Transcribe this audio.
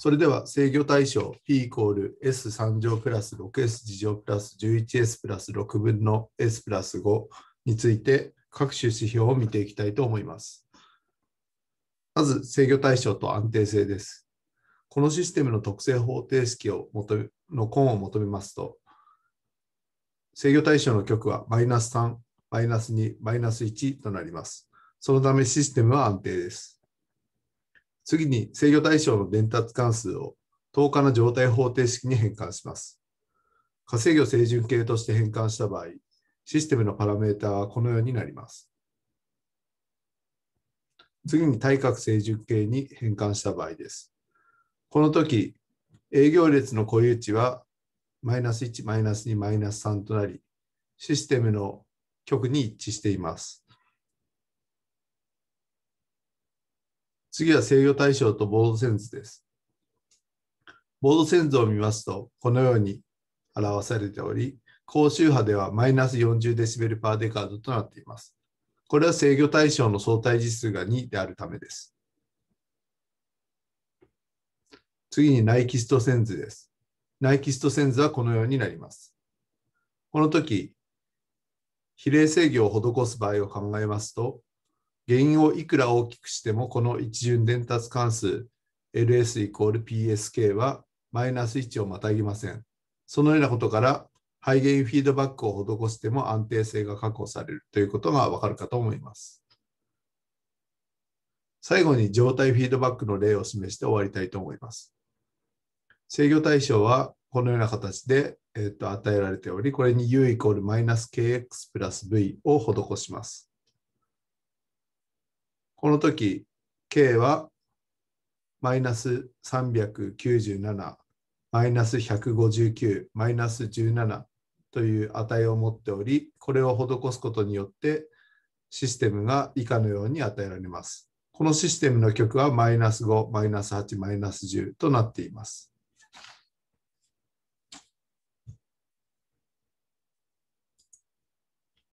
それでは制御対象 P イコール S3 乗プラス 6S 事乗プラス 11S プラス6分の S プラス5について各種指標を見ていきたいと思います。まず制御対象と安定性です。このシステムの特性方程式を求めの根を求めますと、制御対象の極はマイナス3、マイナス2、マイナス1となります。そのためシステムは安定です。次に制御対象の伝達関数を等価の状態方程式に変換します。化制御正準形として変換した場合、システムのパラメータはこのようになります。次に対角正準形に変換した場合です。この時、営業列の固有値はマイナス1、マイナス2、マイナス3となり、システムの極に一致しています。次は制御対象とボードセンズです。ボードセンズを見ますと、このように表されており、高周波ではマイナス40デシベルパーデカードとなっています。これは制御対象の相対実数が2であるためです。次にナイキストセンズです。ナイキストセンズはこのようになります。この時、比例制御を施す場合を考えますと、原因をいくら大きくしても、この一巡伝達関数 LS イコール PSK はマイナス1をまたぎません。そのようなことから、ハイゲインフィードバックを施しても安定性が確保されるということがわかるかと思います。最後に状態フィードバックの例を示して終わりたいと思います。制御対象はこのような形で、えー、と与えられており、これに u イコールマイナス kx プラス v を施します。この時 K はマイナス397マイナス159マイナス17という値を持っておりこれを施すことによってシステムが以下のように与えられます。このシステムの極はマイナス5、マイナス8、マイナス10となっています。